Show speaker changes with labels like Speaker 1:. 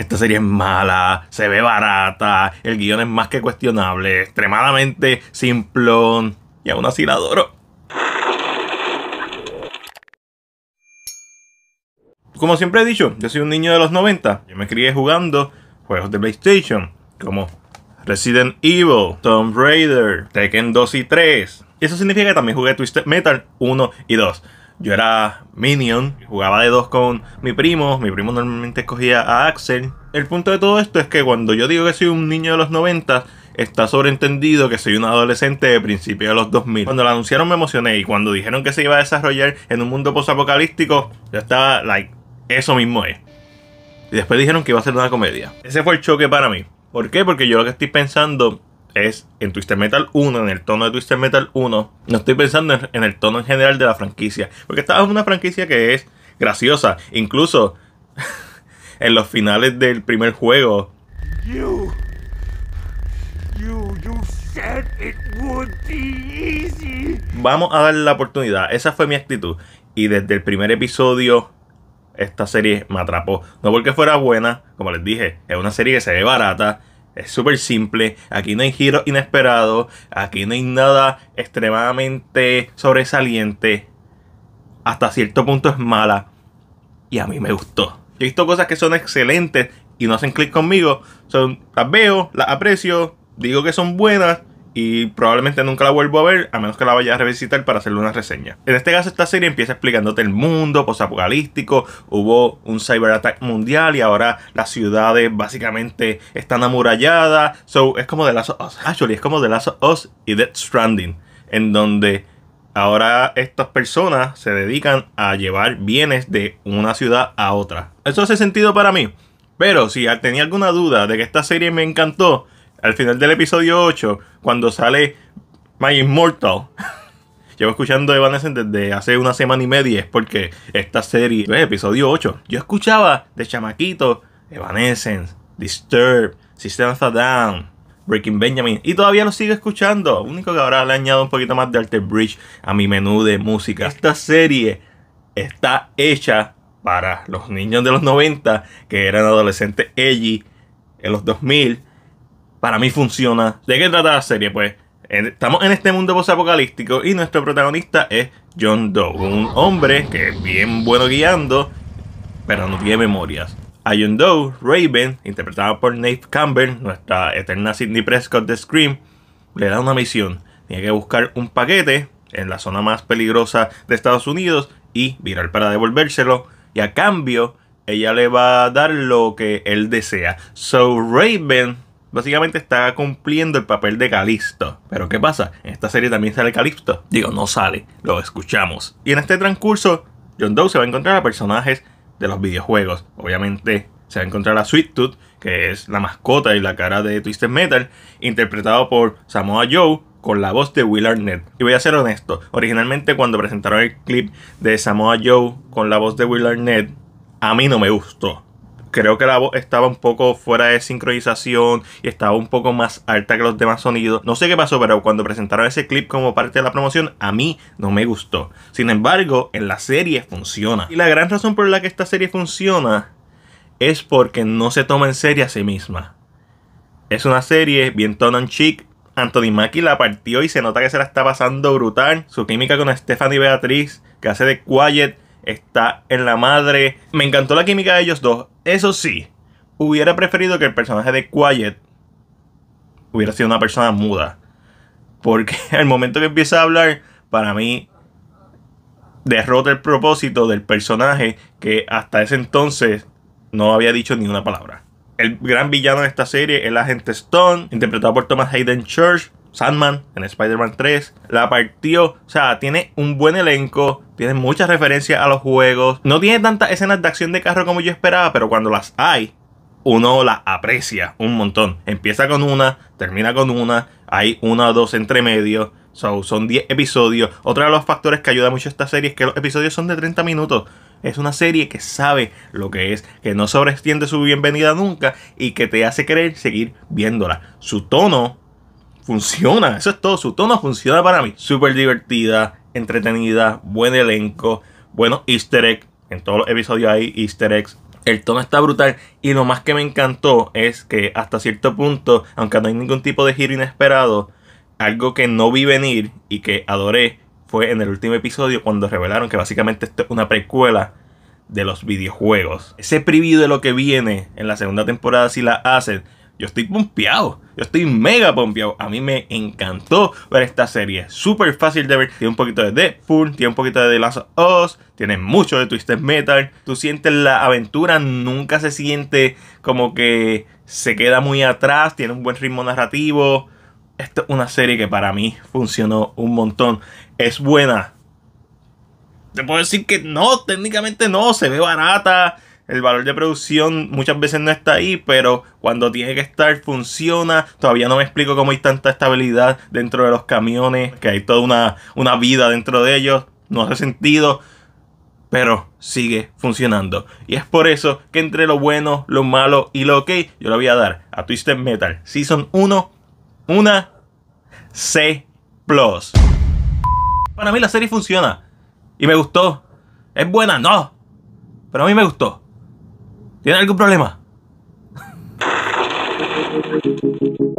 Speaker 1: Esta serie es mala, se ve barata, el guión es más que cuestionable, extremadamente simplón y aún así la adoro. Como siempre he dicho, yo soy un niño de los 90. Yo me crié jugando juegos de PlayStation como Resident Evil, Tomb Raider, Tekken 2 y 3. Eso significa que también jugué Twisted Metal 1 y 2 yo era minion, jugaba de dos con mi primo, mi primo normalmente escogía a Axel. El punto de todo esto es que cuando yo digo que soy un niño de los 90, está sobreentendido que soy un adolescente de principios de los 2000. Cuando lo anunciaron me emocioné y cuando dijeron que se iba a desarrollar en un mundo posapocalíptico, yo estaba like, eso mismo es. Y después dijeron que iba a ser una comedia. Ese fue el choque para mí. ¿Por qué? Porque yo lo que estoy pensando es en Twister Metal 1, en el tono de Twister Metal 1. No estoy pensando en, el tono en general de la franquicia. Porque esta es una franquicia que es graciosa. Incluso en los finales del primer juego. said it Vamos a darle la oportunidad. Esa fue mi actitud. Y desde el primer episodio esta serie me atrapó. No porque fuera buena, como les dije, es una serie que se ve barata, es súper simple, aquí no hay giros inesperados, aquí no hay nada extremadamente sobresaliente. Hasta cierto punto es mala. Y a mí me gustó. he visto cosas que son excelentes y no hacen clic conmigo. Son, las veo, las aprecio, digo que son buenas, y probablemente nunca la vuelvo a ver a menos que la vaya a revisitar para hacerle una reseña. En este caso esta serie empieza explicándote el mundo post-apocalíptico. hubo un cyberattack mundial y ahora las ciudades básicamente están amuralladas, so es como The Last of Us, actually es como The Last of Us y dead Stranding, en donde ahora estas personas se dedican a llevar bienes de una ciudad a otra. Eso hace sentido para mí, pero si tenía alguna duda de que esta serie me encantó, al final del episodio 8, cuando sale My Immortal. Llevo escuchando Evanescence desde hace una semana y media, es porque esta serie, el episodio 8, yo escuchaba de chamaquito Evanescence, Disturb, System of a Down, Breaking Benjamin, y todavía lo sigo escuchando. Único que ahora le añado un poquito más de Alter Bridge a mi menú de música. Esta serie está hecha para los niños de los 90 que eran adolescentes edgy en los 2000 para mí funciona. ¿De qué trata la serie? Pues estamos en este mundo post-apocalíptico. y nuestro protagonista es John Doe, un hombre que es bien bueno guiando, pero no tiene memorias. A John Doe, Raven, interpretada por Nate Campbell, nuestra eterna Sidney Prescott de Scream, le da una misión. Tiene que buscar un paquete en la zona más peligrosa de Estados Unidos y virar para devolvérselo. Y a cambio, ella le va a dar lo que él desea. So Raven básicamente está cumpliendo el papel de Calixto. Pero ¿qué pasa? En esta serie también sale Calixto. Digo, no sale, lo escuchamos. Y en este transcurso, John Doe se va a encontrar a personajes de los videojuegos. Obviamente se va a encontrar a Sweet Tooth, que es la mascota y la cara de Twisted Metal, interpretado por Samoa Joe con la voz de Will Arnett. Y voy a ser honesto, originalmente cuando presentaron el clip de Samoa Joe con la voz de Will Arnett, a mí no me gustó creo que la voz estaba un poco fuera de sincronización y estaba un poco más alta que los demás sonidos. No sé qué pasó, pero cuando presentaron ese clip como parte de la promoción, a mí no me gustó. Sin embargo, en la serie funciona. Y la gran razón por la que esta serie funciona es porque no se toma en serio a sí misma. Es una serie bien ton and chic. Anthony Mackie la partió y se nota que se la está pasando brutal. Su química con Stephanie Beatriz, que hace de Quiet, está en la madre. Me encantó la química de ellos dos. Eso sí, hubiera preferido que el personaje de Quiet hubiera sido una persona muda. Porque al momento que empieza a hablar, para mí derrota el propósito del personaje que hasta ese entonces no había dicho ni una palabra. El gran villano de esta serie es el agente Stone, interpretado por Thomas Hayden Church, Sandman en Spider-Man 3. La partió, o sea, tiene un buen elenco, tiene muchas referencias a los juegos. No tiene tantas escenas de acción de carro como yo esperaba, pero cuando las hay, uno las aprecia un montón. Empieza con una, termina con una, hay una o dos entre medio. son 10 episodios. Otro de los factores que ayuda mucho a esta serie es que los episodios son de 30 minutos. Es una serie que sabe lo que es, que no sobrestiende su bienvenida nunca y que te hace querer seguir viéndola. Su tono funciona. Eso es todo. Su tono funciona para mí. Súper divertida, entretenida, buen elenco, bueno easter egg En todos los episodios hay easter eggs. El tono está brutal y lo más que me encantó es que hasta cierto punto, aunque no hay ningún tipo de giro inesperado, algo que no vi venir y que adoré fue en el último episodio cuando revelaron que básicamente esto es una precuela de los videojuegos. Ese preview de lo que viene en la segunda temporada si la hacen yo estoy pompeado. Yo estoy mega pompeado. A mí me encantó ver esta serie. Súper fácil de ver. Tiene un poquito de Deadpool, tiene un poquito de The Last of Us, tiene mucho de Twisted Metal. Tú sientes la aventura, nunca se siente como que se queda muy atrás. Tiene un buen ritmo narrativo. Esta es una serie que para mí funcionó un montón. Es buena. Te puedo decir que no, técnicamente no, se ve barata el valor de producción muchas veces no está ahí, pero cuando tiene que estar funciona. Todavía no me explico cómo hay tanta estabilidad dentro de los camiones, que hay toda una, vida dentro de ellos. No hace sentido, pero sigue funcionando. Y es por eso que entre lo bueno, lo malo y lo ok, yo le voy a dar a Twisted Metal Season 1 una C. Para mí la serie funciona. Y me gustó. Es buena, no. Pero a mí me gustó. ¿Tiene algún problema?